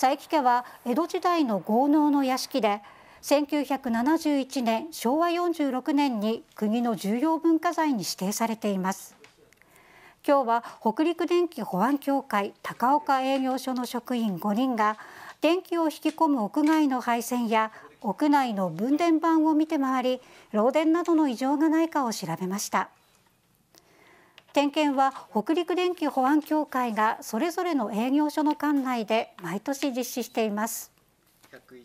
佐伯家は江戸時代の豪農の屋敷で1971年昭和46年に国の重要文化財に指定されています今日は北陸電気保安協会高岡営業所の職員5人が電気を引き込む屋外の配線や屋内の分電盤を見て回り漏電などの異常がないかを調べました。点検は北陸電気保安協会がそれぞれの営業所の管内で毎年実施しています。1 0 1